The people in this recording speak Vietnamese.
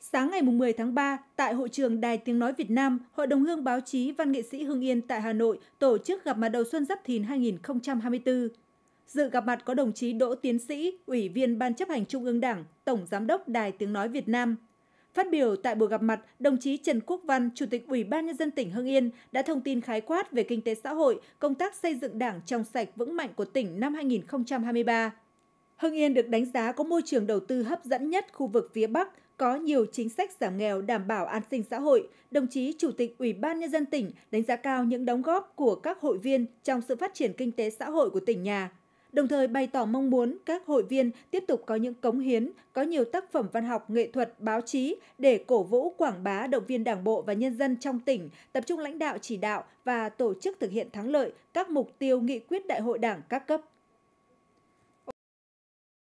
Sáng ngày 10 tháng 3, tại hội trường Đài Tiếng Nói Việt Nam, Hội đồng hương báo chí Văn nghệ sĩ Hưng Yên tại Hà Nội tổ chức gặp mặt đầu xuân Giáp Thìn 2024. Dự gặp mặt có đồng chí Đỗ Tiến Sĩ, Ủy viên Ban chấp hành Trung ương Đảng, Tổng Giám đốc Đài Tiếng Nói Việt Nam. Phát biểu tại buổi gặp mặt, đồng chí Trần Quốc Văn, Chủ tịch Ủy ban Nhân dân tỉnh Hưng Yên đã thông tin khái quát về kinh tế xã hội, công tác xây dựng đảng trong sạch vững mạnh của tỉnh năm 2023. Hưng Yên được đánh giá có môi trường đầu tư hấp dẫn nhất khu vực phía Bắc, có nhiều chính sách giảm nghèo đảm bảo an sinh xã hội. Đồng chí Chủ tịch Ủy ban Nhân dân tỉnh đánh giá cao những đóng góp của các hội viên trong sự phát triển kinh tế xã hội của tỉnh nhà. Đồng thời bày tỏ mong muốn các hội viên tiếp tục có những cống hiến, có nhiều tác phẩm văn học, nghệ thuật, báo chí để cổ vũ quảng bá động viên đảng bộ và nhân dân trong tỉnh, tập trung lãnh đạo chỉ đạo và tổ chức thực hiện thắng lợi các mục tiêu nghị quyết đại hội đảng các cấp